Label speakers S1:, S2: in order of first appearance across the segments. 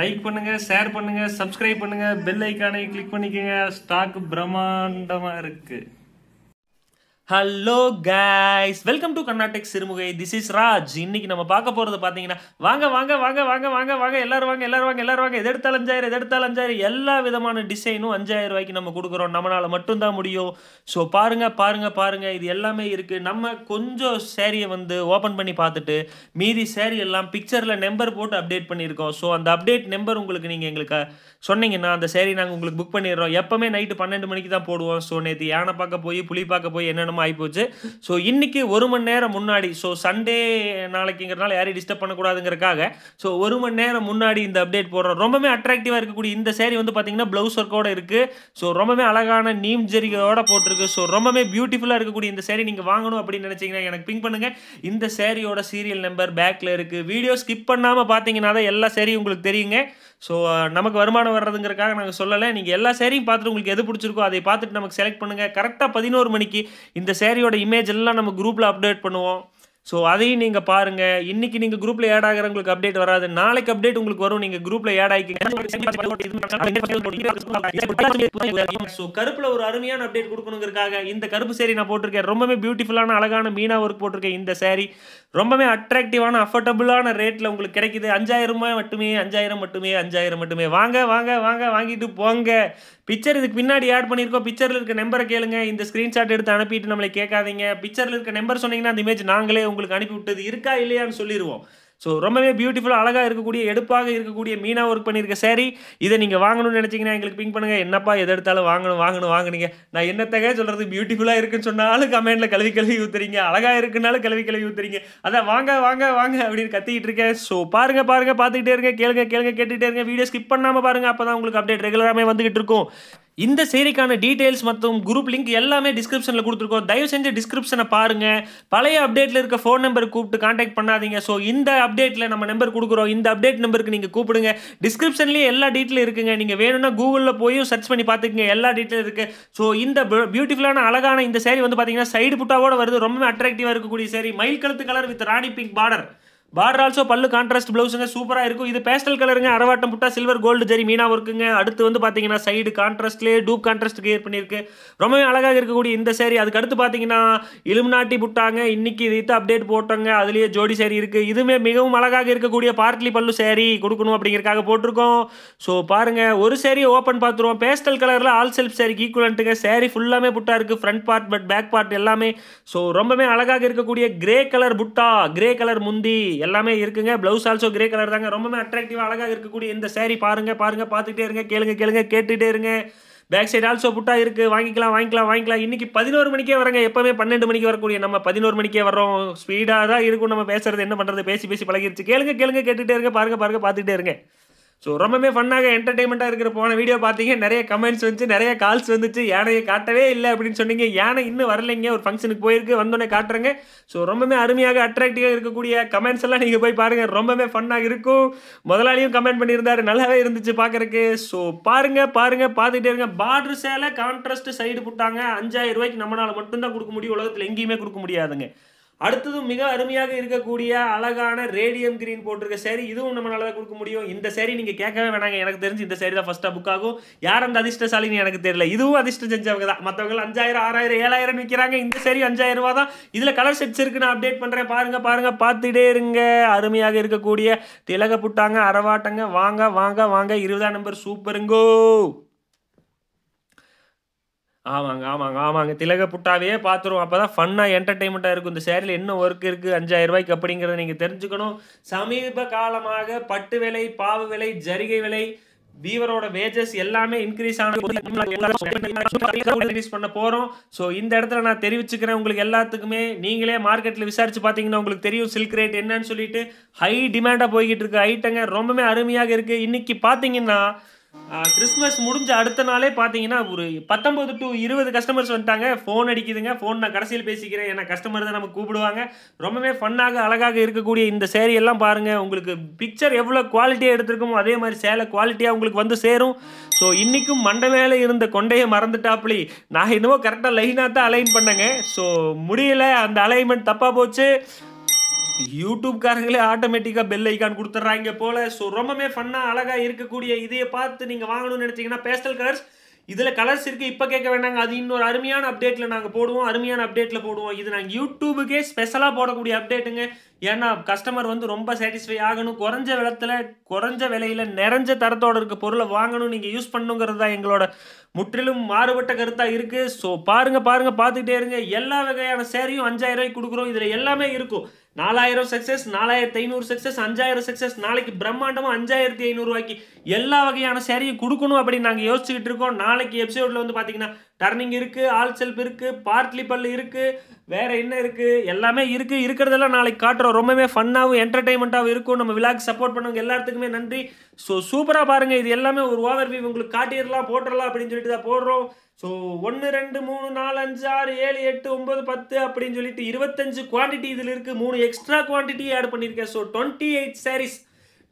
S1: Like பண்ணுங்க share பண்ணுங்க subscribe பண்ணுங்க பெல் ஐக்கானை கிளிக் பண்ணிக்கங்க ஸ்டாக் பிரம்மாண்டமா இருக்கு hello guys welcome to Karnatak Sirumugai this is Raj இன்னைக்கு நம்ம பார்க்க போகிறது பார்த்தீங்கன்னா வாங்க வாங்க வாங்க வாங்க வாங்க வாங்க எல்லாரும் வாங்க எல்லாரும் வாங்க எல்லாரும் வாங்க எது எடுத்தாலும் அஞ்சாயிரம் எது எடுத்தாலும் அஞ்சாயிரம் எல்லா விதமான டிசைனும் அஞ்சாயிரம் ரூபாய்க்கு நம்ம கொடுக்குறோம் நம்மளால் மட்டும்தான் முடியும் ஸோ பாருங்கள் பாருங்கள் பாருங்கள் இது எல்லாமே இருக்குது நம்ம கொஞ்சம் சேரீயை வந்து ஓப்பன் பண்ணி பார்த்துட்டு மீதி சேரீ எல்லாம் பிக்சரில் நம்பர் போட்டு அப்டேட் பண்ணியிருக்கோம் ஸோ அந்த அப்டேட் நம்பர் உங்களுக்கு நீங்கள் எங்களுக்கு சொன்னீங்கன்னா அந்த சேரீ நாங்கள் உங்களுக்கு புக் பண்ணிடுறோம் எப்போவுமே நைட்டு பன்னெண்டு மணிக்கு தான் போடுவோம் ஸோ நேற்று யானை பார்க்க போய் புளி பார்க்க போய் என்னென்ன என்னமோ ஆகிப்போச்சு ஸோ இன்றைக்கி ஒரு மணி நேரம் முன்னாடி ஸோ சண்டே நாளைக்குங்கிறனால யாரையும் டிஸ்டர்ப் பண்ணக்கூடாதுங்கிறக்காக ஸோ ஒரு மணி நேரம் முன்னாடி இந்த அப்டேட் போடுறோம் ரொம்பவே அட்ராக்டிவாக இருக்கக்கூடிய இந்த சேரீ வந்து பார்த்தீங்கன்னா ப்ளவுஸ் ஒர்க்கோட இருக்குது ஸோ ரொம்பவே அழகான நீம் ஜெரிகளோட போட்டிருக்கு ஸோ ரொம்பவே பியூட்டிஃபுல்லாக இருக்கக்கூடிய இந்த சேரீ நீங்கள் வாங்கணும் அப்படின்னு நினச்சிங்கன்னா எனக்கு பிங்க் பண்ணுங்கள் இந்த சேரீயோட சீரியல் நம்பர் பேக்கில் இருக்குது வீடியோ ஸ்கிப் பண்ணாமல் பார்த்தீங்கன்னா தான் எல்லா சேரீயும் உங்களுக்கு தெரியுங்க ஸோ நமக்கு வருமானம் வர்றதுங்கிறக்காக நாங்கள் சொல்லலை நீங்கள் எல்லா சேரீயும் பார்த்துட்டு உங்களுக்கு எது பிடிச்சிருக்கோ அதை பார்த்துட்டு நமக்கு செலக்ட் பண்ணுங்கள் கரெக்டாக பதினோரு மணிக்கு இந்த சேரீயோட இமேஜ் எல்லாம் நம்ம குரூப்பில் அப்டேட் பண்ணுவோம் ஸோ அதையும் நீங்கள் பாருங்கள் இன்றைக்கி நீங்கள் குரூப்பில் ஏட் ஆகிறவங்களுக்கு அப்டேட் வராது நாளைக்கு அப்டேட் உங்களுக்கு வரும் நீங்கள் குரூப்பில் ஏட் ஆகிக்கிங்க ஸோ கருப்பில் ஒரு அருமையான அப்டேட் கொடுக்கணுங்கிறக்காக இந்த கருப்பு சேரீ நான் போட்டிருக்கேன் ரொம்பவே பியூட்டிஃபுல்லான அழகான மீனா ஒர்க் போட்டிருக்கேன் இந்த சேரீ ரொம்பவே அட்ராக்டிவான அஃபோர்டபுளான ரேட்டில் உங்களுக்கு கிடைக்குது அஞ்சாயிரம் ரூபாய் மட்டுமே அஞ்சாயிரம் மட்டுமே அஞ்சாயிரம் மட்டுமே வாங்க வாங்க வாங்க வாங்கிட்டு போங்க பிக்சர் இதுக்கு பின்னாடி ஆட் பண்ணியிருக்கோம் பிக்சரில் இருக்க நம்பரை கேளுங்க இந்த ஸ்க்ரீன்ஷாட் எடுத்து அனுப்பிட்டு நம்மளை கேட்காதீங்க பிக்சரில் இருக்க நம்பர் சொன்னீங்கன்னா அந்த இமேஜ் நாங்களே உங்களுக்கு அனுப்பிவிட்டது இருக்கா இல்லையான்னு சொல்லிடுவோம் ஸோ ரொம்பவே பியூட்டிஃபுல்லாக அழகாக இருக்கக்கூடிய எடுப்பாக இருக்கக்கூடிய மீனாக ஒர்க் பண்ணியிருக்க சரி இதை நீங்கள் வாங்கணும்னு நினச்சிங்கன்னா எங்களுக்கு பிங்க் பண்ணுங்கள் என்னப்பா எது எடுத்தாலும் வாங்கணும் வாங்கணும் வாங்கினீங்க நான் என்னத்தக சொல்கிறது பியூட்டிஃபுல்லாக இருக்குன்னு சொன்னாலும் கமெண்டில் கல்வி கல்வி ஊற்றுறீங்க அழகாக இருக்குனாலும் கல்வி கல்வி ஊற்றுறீங்க அதான் வாங்க வாங்க வாங்க அப்படின்னு கத்திக்கிட்டு இருக்கேன் ஸோ பாருங்கள் பாருங்கள் பார்த்துக்கிட்டே இருங்க கேளுங்க கேளுங்க கேட்டுகிட்டே இருங்க வீடியோ ஸ்கிப் பண்ணாமல் பாருங்கள் அப்போ தான் உங்களுக்கு அப்டேட் ரெகுலராகவே வந்துகிட்டு இருக்கும் இந்த சேரிக்கான டீட்டெயில்ஸ் மற்றும் குரூப் லிங்க் எல்லாமே டிஸ்கிரிப்ஷனில் கொடுத்துருக்கோம் தயவு செஞ்சு டிஸ்கிரிப்ஷனை பாருங்கள் பழைய அப்டேட்டில் இருக்க ஃபோன் நம்பர் கூப்பிட்டு காண்டாக்ட் பண்ணாதீங்க ஸோ இந்த அப்டேட்டில் நம்ம நம்பர் கொடுக்குறோம் இந்த அப்டேட் நம்பருக்கு நீங்கள் கூப்பிடுங்க டிஸ்கிரிப்ஷன்லேயே எல்லா டீட்டெயில் இருக்குங்க நீங்கள் வேணும்னா கூகுளில் போய் சர்ச் பண்ணி பார்த்துக்குங்க எல்லா டீட்டெயிலும் இருக்குது ஸோ இந்த பியூட்டிஃபுல்லான அழகான இந்த சேரீ வந்து பார்த்தீங்கன்னா சைடு புட்டாவோட வருது ரொம்ப அட்ராக்டிவாக இருக்கக்கூடிய சேரீ மயில் கழுத்து colour with rani pink border border also pallu contrast ப்ளவுஸுங்க சூப்பராக இருக்கும் இது பேஸ்டல் கலருங்க அரவாட்டம் புட்டா சில்வர் கோல்டு ஜெரி மீனா ஒர்க்குங்க அடுத்து வந்து பார்த்தீங்கன்னா சைடு கான்ட்ராஸ்ட்லேயே டூப் கான்ட்ராஸ்ட் கிரியேட் பண்ணியிருக்கு ரொம்பவே அழகாக இருக்கக்கூடிய இந்த சேரீ அதுக்கு அடுத்து பார்த்தீங்கன்னா இலுமினாட்டி புட்டாங்க இன்றைக்கி இது அப்டேட் போட்டோங்க அதுலேயே ஜோடி சேரீ இருக்குது இதுவுமே மிகவும் அழகாக இருக்கக்கூடிய பார்ட்லி பல்லு சேரீ கொடுக்கணும் அப்படிங்கிறக்காக போட்டிருக்கோம் ஸோ பாருங்கள் ஒரு சேரீ ஓப்பன் பார்த்துருவோம் பேஸ்டல் கலரில் ஆல் செல்ஃப் சேரீக்கு ஈக்குவலன்ட்டுங்க சேரீ ஃபுல்லாமே புட்டா இருக்குது front part but back part எல்லாமே ஸோ ரொம்பவே அழகாக இருக்கக்கூடிய grey colour butta grey colour முந்தி எல்லாமே இருக்குங்க ப்ளவுஸ் ஆல்சோ கிரே கலர் தாங்க ரொம்பவே அட்ராக்டிவாக அழகாக இருக்கக்கூடிய இந்த சேரீ பாருங்கள் பாருங்கள் பார்த்துக்கிட்டே இருங்க கேளுங்க கேளுங்க கேட்டுகிட்டே இருங்க பேக் சைடு ஆல்சோ புட்டா இருக்குது வாங்கிக்கலாம் வாங்கிக்கலாம் வாங்கிக்கலாம் இன்றைக்கி பதினோரு மணிக்கே வரங்க எப்போவுமே பன்னெண்டு மணிக்கு வரக்கூடிய நம்ம பதினோரு மணிக்கே வரோம் ஸ்பீடாக தான் இருக்கும் நம்ம பேசுகிறது என்ன பண்ணுறது பேசி பேசி பழகிருச்சு கேளுங்க கேளுங்க கேட்டுகிட்டே இருங்க பாருங்கள் பாருங்கள் பார்த்துக்கிட்டே இருங்க ஸோ ரொம்பவே ஃபன்னாக என்டர்டைன்மெண்ட்டாக இருக்கிற போன வீடியோ பார்த்தீங்க நிறைய கமெண்ட்ஸ் வந்துச்சு நிறைய கால்ஸ் வந்துச்சு யானையை காட்டவே இல்லை அப்படின்னு சொன்னீங்க யானை இன்னும் வரலைங்க ஒரு ஃபங்க்ஷனுக்கு போயிருக்கு வந்தோடனே காட்டுறேங்க ஸோ ரொம்பவே அருமையாக அட்ராக்டிவாக இருக்கக்கூடிய கமெண்ட்ஸ் எல்லாம் நீங்கள் போய் பாருங்கள் ரொம்பவே ஃபன்னாக இருக்கும் முதலாளியும் கமெண்ட் பண்ணியிருந்தார் நல்லாவே இருந்துச்சு பார்க்குறக்கு ஸோ பாருங்கள் பாருங்கள் பார்த்துக்கிட்டே இருங்க பார்டர் சேலை கான்ட்ராஸ்ட் சைடு போட்டாங்க அஞ்சாயிரம் ரூபாய்க்கு நம்மளால் மட்டும்தான் கொடுக்க முடியும் உலகத்தில் எங்கேயுமே கொடுக்க முடியாதுங்க அடுத்தது மிக அருமையாக இருக்கக்கூடிய அழகான ரேடியம் கிரீன் போட்டிருக்க சரி இதுவும் நம்மளால கொடுக்க முடியும் இந்த சரி நீங்கள் கேட்கவே வேணாங்க எனக்கு தெரிஞ்சு இந்த சரி தான் ஃபஸ்ட்டாக புக் ஆகும் யார் அந்த அதிர்ஷ்டசாலின்னு எனக்கு தெரியல இதுவும் அதிர்ஷ்டம் செஞ்சவங்க தான் மற்றவங்க அஞ்சாயிரம் ஆறாயிரம் ஏழாயிரம் விற்கிறாங்க இந்த சரி அஞ்சாயிரம் ரூபா தான் இதில் கலர் செட்ஸ் இருக்கு நான் அப்டேட் பண்ணுறேன் பாருங்கள் பாருங்கள் பார்த்துட்டே இருங்க அருமையாக இருக்கக்கூடிய திலக புட்டாங்க அறவாட்டங்க வாங்க வாங்க வாங்க இருபதாம் நம்பர் சூப்பருங்கோ ஆமாங்க ஆமாங்க ஆமாங்க. திலக புட்டாவையே பார்த்துருவோம். தான் ஃபன்னாக என்டர்டெயின்மெண்ட்டாக இருக்கும். இந்த சேரில் என்ன ஒர்க் இருக்குது அஞ்சாயிரம் ரூபாய்க்கு அப்படிங்கிறத நீங்கள் தெரிஞ்சுக்கணும். சமீப காலமாக பட்டு விலை, பாவு விலை, ஜரிகை விலை, வீவரோட வேஜஸ் எல்லாமே இன்க்ரீஸ் இன்க்ரீஸ் பண்ண போகிறோம் ஸோ இந்த இடத்துல நான் தெரிவிச்சுக்கிறேன் உங்களுக்கு எல்லாத்துக்குமே. நீங்களே மார்க்கெட்டில் விசாரிச்சு பார்த்தீங்கன்னா உங்களுக்கு தெரியும் சில்க் ரேட் என்னன்னு சொல்லிட்டு ஹை டிமாண்டாக போய்கிட்டு இருக்கு ஐட்டங்க ரொம்பவுமே அருமையாக இருக்குது இன்னைக்கு பார்த்தீங்கன்னா கிறிஸ்மஸ் முடிஞ்ச அடுத்த நாளே பார்த்தீங்கன்னா ஒரு பத்தொம்பது டு இருபது கஸ்டமர்ஸ் வந்துட்டாங்க ஃபோன் அடிக்குதுங்க ஃபோன் நான் கடைசியில் பேசிக்கிறேன் ஏன்னா கஸ்டமர் தான் நம்ம கூப்பிடுவாங்க ரொம்பவே ஃபன்னாக அழகாக இருக்கக்கூடிய இந்த சேரீ எல்லாம் பாருங்கள் உங்களுக்கு பிக்சர் எவ்வளோ குவாலிட்டியாக எடுத்திருக்கோமோ அதே மாதிரி சேலை குவாலிட்டியாக உங்களுக்கு வந்து சேரும் ஸோ இன்றைக்கும் மேலே இருந்த கொண்டையை மறந்துட்டாப்புலி நான் என்னவோ கரெக்டாக லைனாக தான் அலைன் பண்ணேங்க ஸோ முடியல அந்த அலைன்மெண்ட் தப்பாக போச்சு யூடியூப்காரங்களே ஆட்டோமேட்டிக்காக பெல் ஐக்கான் கொடுத்துட்றாங்க போல் ஸோ ரொம்பவே ஃபன்னாக அழகாக இருக்கக்கூடிய இதையை பார்த்து நீங்கள் வாங்கணும்னு நினச்சிங்கன்னா பேஸ்டல் கலர்ஸ் இதில் கலர்ஸ் இருக்குது இப்போ கேட்க வேண்டாங்க அது இன்னொரு அருமையான அப்டேட்டில் நாங்கள் போடுவோம் அருமையான அப்டேட்டில் போடுவோம் இது நாங்கள் யூடியூபுக்கே ஸ்பெஷலாக போடக்கூடிய அப்டேட்டுங்க ஏன்னா கஸ்டமர் வந்து ரொம்ப சாட்டிஸ்ஃபை ஆகணும் குறைஞ்ச விலத்தில் குறைஞ்ச விலையில் நிறைஞ்ச தரத்தோடு இருக்க பொருளை வாங்கணும் நீங்கள் யூஸ் பண்ணுங்கிறது தான் எங்களோட முற்றிலும் மாறுபட்ட கருத்தாக இருக்குது ஸோ பாருங்கள் பாருங்கள் பார்த்துக்கிட்டே இருங்க எல்லா வகையான சேரையும் அஞ்சாயிரம் ரூபாய்க்கு கொடுக்குறோம் இதில் எல்லாமே இருக்கும் நாலாயிரம் சக்ஸஸ் நாலாயிரத்தி ஐநூறு சக்ஸஸ் அஞ்சாயிரம் சக்ஸஸ் நாளைக்கு பிரம்மாண்டமாக அஞ்சாயிரத்தி ஐநூறுரூவாய்க்கு எல்லா வகையான சேரையும் கொடுக்கணும் அப்படின்னு நாங்கள் யோசிச்சுக்கிட்டு இருக்கோம் நாளைக்கு எபிசோடில் வந்து பார்த்தீங்கன்னா டர்னிங் இருக்குது ஆல் செல்ப் இருக்குது பார்ட்லி பல் இருக்குது வேறு என்ன இருக்குது எல்லாமே இருக்குது இருக்கிறதெல்லாம் நாளைக்கு காட்டுறோம் ரொம்பவே ஃபன்னாகவும் என்டர்டைன்மெண்ட்டாகவும் இருக்கும் நம்ம விழாக்கு சப்போர்ட் பண்ணவங்க எல்லாத்துக்குமே நன்றி ஸோ சூப்பராக பாருங்கள் இது எல்லாமே ஒரு ஓவர் வியூ உங்களுக்கு காட்டிடலாம் போட்டுடலாம் அப்படின்னு சொல்லிட்டு தான் போடுறோம் ஸோ ஒன்று ரெண்டு மூணு நாலு அஞ்சு ஆறு ஏழு எட்டு ஒம்பது பத்து அப்படின்னு சொல்லிட்டு இருபத்தஞ்சு குவான்டிட்டி இதில் இருக்குது மூணு எக்ஸ்ட்ரா குவான்டிட்டி ஆட் பண்ணியிருக்கேன் so twenty eight saris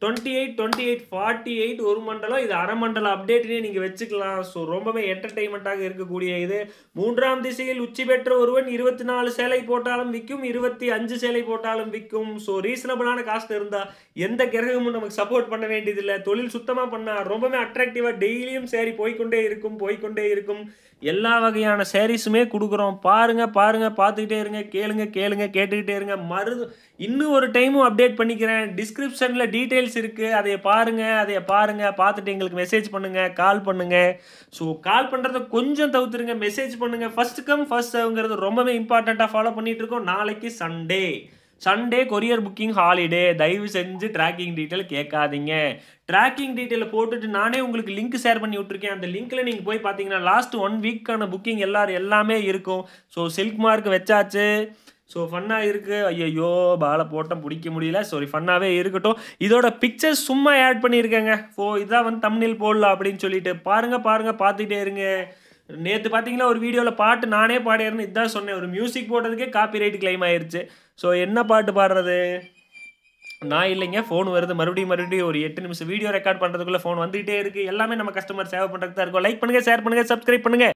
S1: twenty eight twenty eight forty eight ஒரு மண்டலம் இது அரை மண்டலம் அப்டேட்லேயே நீங்கள் வச்சுக்கலாம் ஸோ ரொம்பவே என்டர்டெயின்மெண்ட்டாக இருக்கக்கூடிய இது மூன்றாம் திசையில் உச்சி பெற்ற ஒருவன் இருபத்தி நாலு சேலை போட்டாலும் விற்கும் இருபத்தி அஞ்சு சேலை போட்டாலும் விற்கும் ஸோ ரீசனபிளான காஸ்ட் இருந்தால் எந்த கிரகமும் நமக்கு சப்போர்ட் பண்ண வேண்டியதில்லை தொழில் சுத்தமாக பண்ணால் ரொம்பவே அட்ராக்டிவாக டெய்லியும் சேரி போய்கொண்டே இருக்கும் போய்கொண்டே இருக்கும் எல்லா வகையான சேரீஸுமே கொடுக்குறோம் பாருங்கள் பாருங்கள் பார்த்துக்கிட்டே இருங்க கேளுங்க கேளுங்க கேட்டுக்கிட்டே இருங்க மருது இன்னும் ஒரு டைமும் அப்டேட் பண்ணிக்கிறேன் டிஸ்கிரிப்ஷனில் டீட்டெயில்ஸ் ஸ்டோரிஸ் இருக்குது அதை பாருங்கள் அதை பாருங்கள் பார்த்துட்டு எங்களுக்கு மெசேஜ் பண்ணுங்கள் கால் பண்ணுங்கள் ஸோ கால் பண்ணுறதை கொஞ்சம் தவிர்த்துருங்க மெசேஜ் பண்ணுங்கள் ஃபர்ஸ்ட் கம் ஃபர்ஸ்ட் சர்வ்ங்கிறது ரொம்பவே இம்பார்ட்டண்ட்டாக ஃபாலோ பண்ணிகிட்டு இருக்கோம் நாளைக்கு Sunday Sunday courier booking holiday தயவு செஞ்சு ட்ராக்கிங் டீட்டெயில் கேட்காதீங்க ட்ராக்கிங் டீட்டெயில் போட்டுட்டு நானே உங்களுக்கு லிங்க் ஷேர் பண்ணி விட்ருக்கேன் அந்த லிங்க்கில் நீங்கள் போய் பார்த்தீங்கன்னா லாஸ்ட் ஒன் வீக்கான புக்கிங் எல்லோரும் எல்லாமே இருக்கும் ஸோ சில்க் மார்க் வச்சாச்சு ஸோ ஃபன்னாக இருக்குது ஐயையோ பாலை போட்டம் பிடிக்க முடியல சாரி ஃபன்னாகவே இருக்கட்டும் இதோட பிக்சர்ஸ் சும்மா ஆட் பண்ணியிருக்கேங்க ஓ இதான் வந்து தமிழில் போடலாம் அப்படின்னு சொல்லிட்டு பாருங்க பாருங்கள் பார்த்துட்டே இருங்க நேற்று பார்த்தீங்கன்னா ஒரு வீடியோவில் பாட்டு நானே பாடியிருந்தேன் இதுதான் சொன்னேன் ஒரு மியூசிக் போடுறதுக்கே காப்பி ரைட் கிளைம் ஆயிடுச்சு ஸோ என்ன பாட்டு பாடுறது நான் இல்லைங்க ஃபோன் வருது மறுபடியும் மறுபடியும் ஒரு எட்டு நிமிஷம் வீடியோ ரெக்கார்ட் பண்ணுறதுக்குள்ளே ஃபோன் வந்துகிட்டே இருக்குது எல்லாமே நம்ம கஸ்டமர் சேவை பண்ணுறதுக்கு தான் இருக்கும் லைக் பண்ணுங்கள் ஷேர் பண்ணுங்கள் சப்ஸ்கிரைப் பண்ணுங்கள்